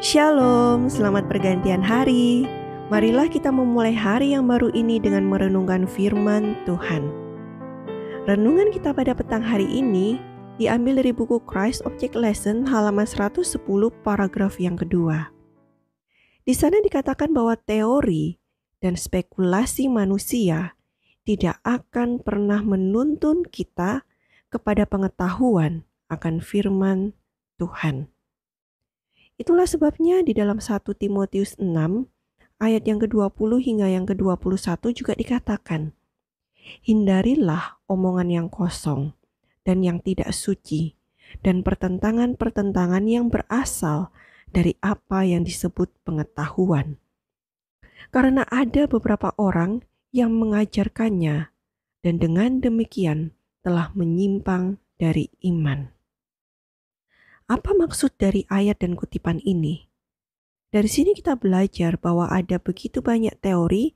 Shalom, selamat pergantian hari. Marilah kita memulai hari yang baru ini dengan merenungkan firman Tuhan. Renungan kita pada petang hari ini diambil dari buku Christ Object Lesson halaman 110 paragraf yang kedua. Di sana dikatakan bahwa teori dan spekulasi manusia tidak akan pernah menuntun kita kepada pengetahuan akan firman Tuhan. Itulah sebabnya di dalam 1 Timotius 6 ayat yang ke-20 hingga yang ke-21 juga dikatakan, Hindarilah omongan yang kosong dan yang tidak suci dan pertentangan-pertentangan yang berasal dari apa yang disebut pengetahuan. Karena ada beberapa orang yang mengajarkannya dan dengan demikian telah menyimpang dari iman. Apa maksud dari ayat dan kutipan ini? Dari sini kita belajar bahwa ada begitu banyak teori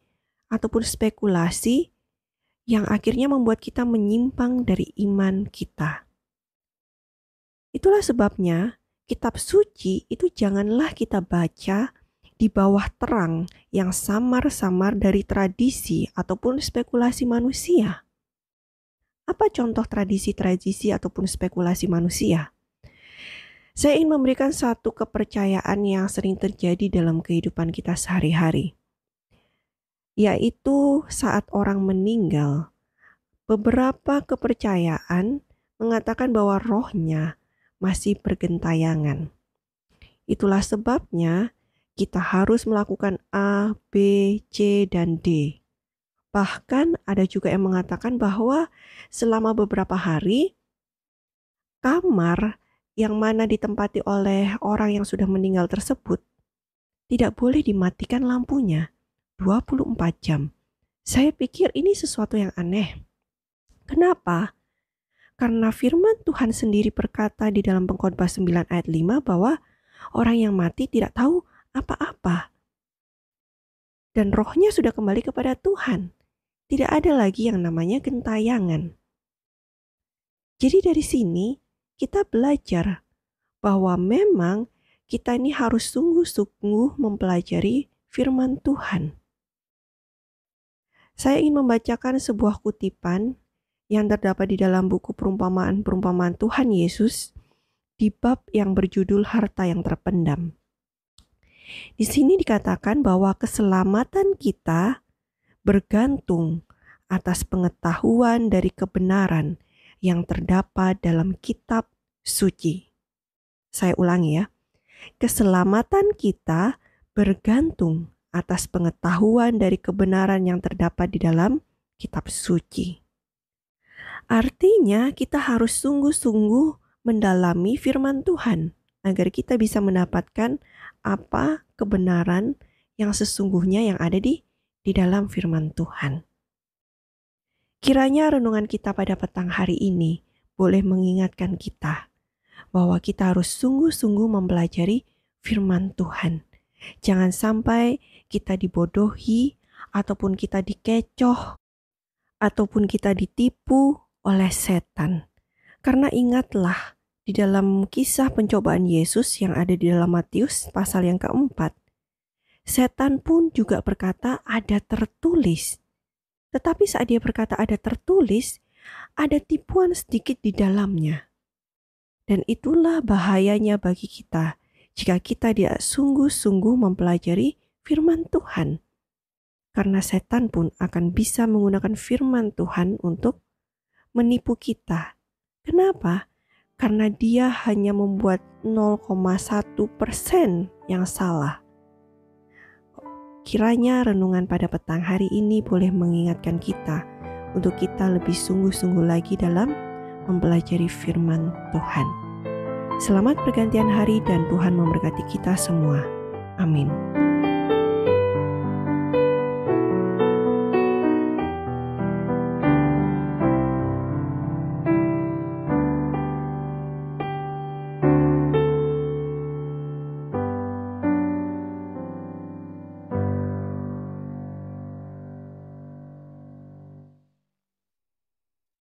ataupun spekulasi yang akhirnya membuat kita menyimpang dari iman kita. Itulah sebabnya kitab suci itu janganlah kita baca di bawah terang yang samar-samar dari tradisi ataupun spekulasi manusia. Apa contoh tradisi-tradisi ataupun spekulasi manusia? Saya ingin memberikan satu kepercayaan yang sering terjadi dalam kehidupan kita sehari-hari, yaitu saat orang meninggal. Beberapa kepercayaan mengatakan bahwa rohnya masih bergentayangan. Itulah sebabnya kita harus melakukan A, B, C, dan D. Bahkan ada juga yang mengatakan bahwa selama beberapa hari kamar yang mana ditempati oleh orang yang sudah meninggal tersebut, tidak boleh dimatikan lampunya 24 jam. Saya pikir ini sesuatu yang aneh. Kenapa? Karena firman Tuhan sendiri berkata di dalam pengkhotbah 9 ayat 5 bahwa orang yang mati tidak tahu apa-apa. Dan rohnya sudah kembali kepada Tuhan. Tidak ada lagi yang namanya gentayangan. Jadi dari sini kita belajar bahwa memang kita ini harus sungguh-sungguh mempelajari firman Tuhan. Saya ingin membacakan sebuah kutipan yang terdapat di dalam buku perumpamaan-perumpamaan Tuhan Yesus di bab yang berjudul Harta yang Terpendam. Di sini dikatakan bahwa keselamatan kita bergantung atas pengetahuan dari kebenaran yang terdapat dalam kitab suci. Saya ulangi ya. Keselamatan kita bergantung atas pengetahuan dari kebenaran yang terdapat di dalam kitab suci. Artinya, kita harus sungguh-sungguh mendalami firman Tuhan agar kita bisa mendapatkan apa kebenaran yang sesungguhnya yang ada di di dalam firman Tuhan. Kiranya renungan kita pada petang hari ini boleh mengingatkan kita bahwa kita harus sungguh-sungguh mempelajari firman Tuhan. Jangan sampai kita dibodohi, ataupun kita dikecoh, ataupun kita ditipu oleh setan. Karena ingatlah, di dalam kisah pencobaan Yesus yang ada di dalam Matius pasal yang keempat, setan pun juga berkata ada tertulis tetapi saat dia berkata ada tertulis, ada tipuan sedikit di dalamnya. Dan itulah bahayanya bagi kita jika kita tidak sungguh-sungguh mempelajari firman Tuhan. Karena setan pun akan bisa menggunakan firman Tuhan untuk menipu kita. Kenapa? Karena dia hanya membuat 0,1 yang salah Kiranya renungan pada petang hari ini boleh mengingatkan kita untuk kita lebih sungguh-sungguh lagi dalam mempelajari firman Tuhan. Selamat pergantian hari dan Tuhan memberkati kita semua. Amin.